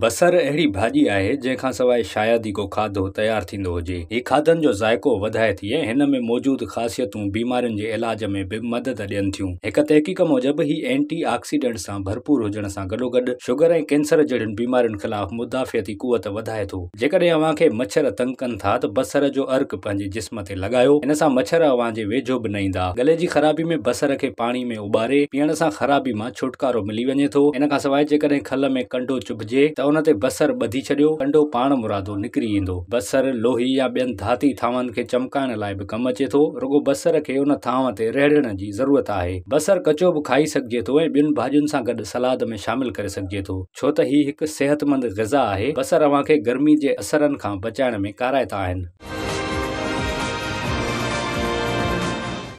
बसर अहिड़ी भाॼी आहे जंहिंखां सवाइ शायदि ई को खाधो तयारु थींदो हुजे हीउ खाधनि जो ज़ाइको वधाए थी ऐं हिन में मौजूदु ख़ासियतूं बीमारियुनि जे इलाज में बि मदद ॾियनि थियूं हिकु तहक़ीक़ मूजिबि हीउ एंटी ऑक्सीडेंट सां भरपूर हुजण सां गॾोगॾु शुगर ऐं कैंसर जहिड़ियुनि बीमारियुनि ख़िलाफ़ु मुदाफ़ियती कुवत वधाए थो जेकॾहिं अव्हां खे मछरु तंग कनि था त बसर जो अर्क पंहिंजे जिस्म ते लॻायो हिन सां अव्हां जे वेझो बि न ईंदा गले जी ख़राबी में बसर खे पाणी में उॿारे पीअण सां ख़राबी मां छुटकारो मिली वञे थो हिन खां सवाइ जेकॾहिं खल में कंडो चुभिजे त त हुन ते बसर ॿधी छॾियो कंडो पाण मुरादो निकिरी ईंदो बसर लोही या ॿियनि धाती थांवनि खे चमकाइण लाइ बि कमु अचे थो रुगो बसर खे हुन थांव ते रहण जी ज़रूरत आहे बसर कचो बि खाई सघिजे थो ऐं ॿियुनि भाॼियुनि सां गॾु सलाद में शामिल करे सघिजे थो छो त हीउ हिकु सिहतमंद गज़ा आहे बसरु अव्हांखे गर्मी जे असरनि खां बचाइण में काराइता आहिनि